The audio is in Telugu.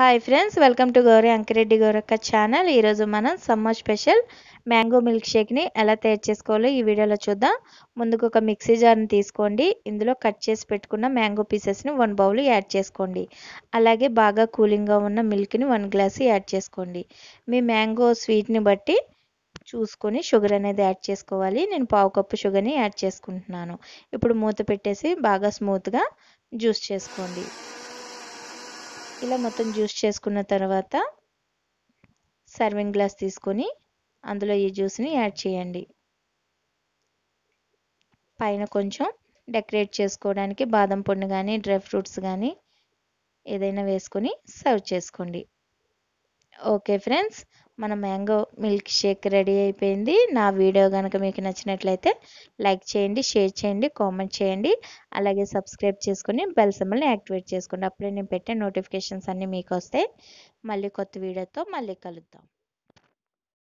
hi friends welcome to Gauri Ankireddy Gowrakka channel ఈరోజు మనం సమ్మర్ స్పెషల్ మ్యాంగో మిల్క్ షేక్ని ఎలా తయారు చేసుకోవాలో ఈ వీడియోలో చూద్దాం ముందుకు ఒక మిక్సీ జార్ని తీసుకోండి ఇందులో కట్ చేసి పెట్టుకున్న మ్యాంగో పీసెస్ని వన్ బౌల్ యాడ్ చేసుకోండి అలాగే బాగా కూలింగ్గా ఉన్న మిల్క్ని వన్ గ్లాస్ యాడ్ చేసుకోండి మీ మ్యాంగో స్వీట్ని బట్టి చూసుకొని షుగర్ అనేది యాడ్ చేసుకోవాలి నేను పావు కప్పు షుగర్ని యాడ్ చేసుకుంటున్నాను ఇప్పుడు మూత పెట్టేసి బాగా స్మూత్గా జ్యూస్ చేసుకోండి ఇలా మొత్తం జ్యూస్ చేసుకున్న తర్వాత సర్వింగ్ గ్లాస్ తీసుకొని అందులో ఈ జ్యూస్ని యాడ్ చేయండి పైన కొంచెం డెకరేట్ చేసుకోవడానికి బాదం పండు కానీ డ్రై ఫ్రూట్స్ కానీ ఏదైనా వేసుకొని సర్వ్ చేసుకోండి ఓకే ఫ్రెండ్స్ మన మ్యాంగో మిల్క్ షేక్ రెడీ అయిపోయింది నా వీడియో కనుక మీకు నచ్చినట్లయితే లైక్ చేయండి షేర్ చేయండి కామెంట్ చేయండి అలాగే సబ్స్క్రైబ్ చేసుకుని బెల్ సింబల్ని యాక్టివేట్ చేసుకోండి అప్పుడే నేను పెట్టే నోటిఫికేషన్స్ అన్నీ మీకు వస్తాయి మళ్ళీ కొత్త వీడియోతో మళ్ళీ కలుద్దాం